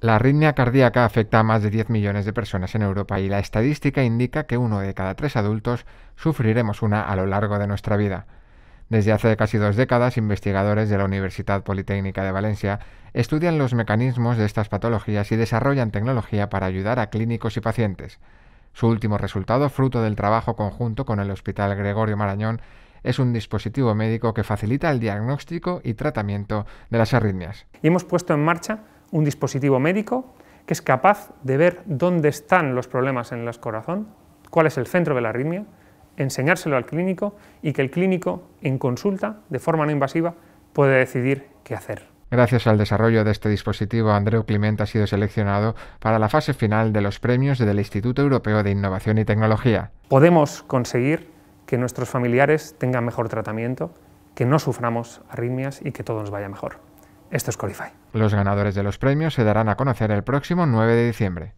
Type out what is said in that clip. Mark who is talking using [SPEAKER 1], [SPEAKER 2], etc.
[SPEAKER 1] La arritmia cardíaca afecta a más de 10 millones de personas en Europa y la estadística indica que uno de cada tres adultos sufriremos una a lo largo de nuestra vida. Desde hace casi dos décadas, investigadores de la Universidad Politécnica de Valencia estudian los mecanismos de estas patologías y desarrollan tecnología para ayudar a clínicos y pacientes. Su último resultado, fruto del trabajo conjunto con el Hospital Gregorio Marañón, es un dispositivo médico que facilita el diagnóstico y tratamiento de las arritmias.
[SPEAKER 2] Hemos puesto en marcha un dispositivo médico que es capaz de ver dónde están los problemas en el corazón, cuál es el centro de la arritmia, enseñárselo al clínico y que el clínico, en consulta, de forma no invasiva, puede decidir qué hacer.
[SPEAKER 1] Gracias al desarrollo de este dispositivo, Andreu Climent ha sido seleccionado para la fase
[SPEAKER 2] final de los premios del Instituto Europeo de Innovación y Tecnología. Podemos conseguir que nuestros familiares tengan mejor tratamiento, que no suframos arritmias y que todo nos vaya mejor. Esto es Qualify.
[SPEAKER 1] Los ganadores de los premios se darán a conocer el próximo 9 de diciembre.